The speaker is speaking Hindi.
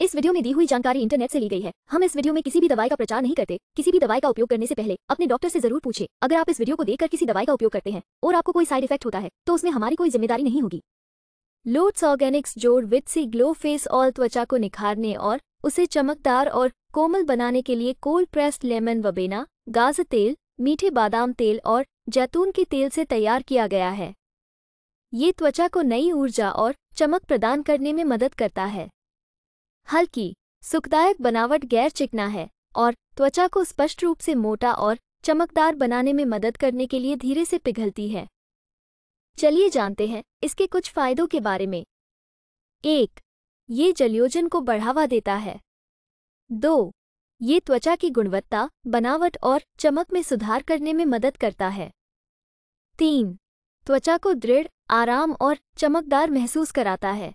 इस वीडियो में दी हुई जानकारी इंटरनेट से ली गई है हम इस वीडियो में किसी भी दवाई का प्रचार नहीं करते किसी भी दवाई का उपयोग करने से पहले अपने डॉक्टर से जरूर पूछे अगर आप इस वीडियो को देखकर किसी दवाई का उपयोग करते हैं और आपको कोई साइड इफेक्ट होता है तो उसमें हमारी कोई जिम्मेदारी नहीं होगी लोट्स ऑर्गेनिक्स जोड़ with C glow face oil त्वचा को निखारने और उसे चमकदार और कोमल बनाने के लिए कोल्ड प्रेस्ड लेमन वबेना गाज तेल मीठे बादाम तेल और जैतून के तेल से तैयार किया गया है ये त्वचा को नई ऊर्जा और चमक प्रदान करने में मदद करता है हल्की सुखदायक बनावट गैर चिकना है और त्वचा को स्पष्ट रूप से मोटा और चमकदार बनाने में मदद करने के लिए धीरे से पिघलती है चलिए जानते हैं इसके कुछ फायदों के बारे में एक ये जलयोजन को बढ़ावा देता है दो ये त्वचा की गुणवत्ता बनावट और चमक में सुधार करने में मदद करता है तीन त्वचा को दृढ़ आराम और चमकदार महसूस कराता है